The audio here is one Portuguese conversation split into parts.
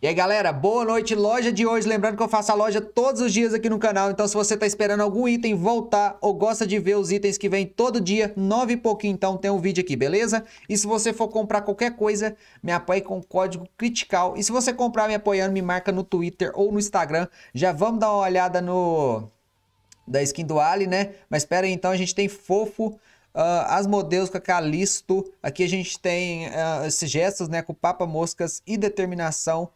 E aí, galera, boa noite. Loja de hoje. Lembrando que eu faço a loja todos os dias aqui no canal. Então, se você está esperando algum item voltar ou gosta de ver os itens que vem todo dia, nove e pouquinho, então tem um vídeo aqui, beleza? E se você for comprar qualquer coisa, me apoie com o código CRITICAL. E se você comprar me apoiando, me marca no Twitter ou no Instagram. Já vamos dar uma olhada no... Da skin do Ali, né? Mas espera aí, então a gente tem fofo... Uh, as modelos com a Calisto, aqui a gente tem uh, esses gestos né, com Papa Moscas e Determinação,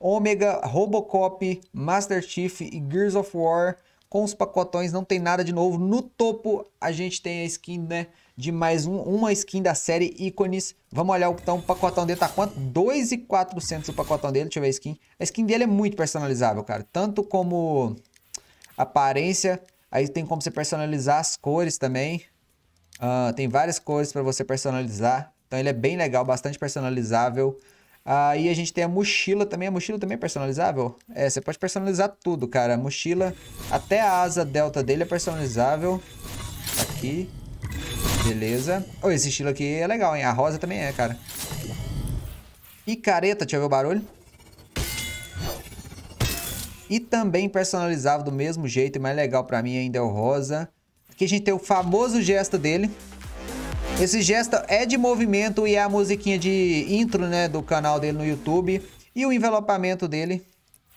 Omega, Robocop, Master Chief e Gears of War com os pacotões, não tem nada de novo. No topo a gente tem a skin, né, de mais um, uma skin da série ícones. Vamos olhar então, o tá pacotão dele tá quanto? 2.400 o pacotão dele, deixa eu ver a skin. A skin dele é muito personalizável, cara, tanto como aparência, aí tem como você personalizar as cores também. Uh, tem várias cores para você personalizar, então ele é bem legal, bastante personalizável. Aí a gente tem a mochila também. A mochila também é personalizável? É, você pode personalizar tudo, cara. A mochila, até a asa delta dele é personalizável. Aqui. Beleza. Oh, esse estilo aqui é legal, hein? A rosa também é, cara. E careta, deixa eu ver o barulho. E também personalizável do mesmo jeito, mais legal pra mim ainda é o rosa. Aqui a gente tem o famoso gesto dele, esse gesto é de movimento e é a musiquinha de intro, né, do canal dele no YouTube. E o envelopamento dele,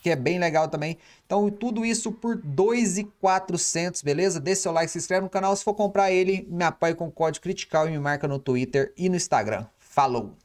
que é bem legal também. Então, tudo isso por 2,400, beleza? Deixe seu like, se inscreve no canal. Se for comprar ele, me apoie com o código critical e me marca no Twitter e no Instagram. Falou!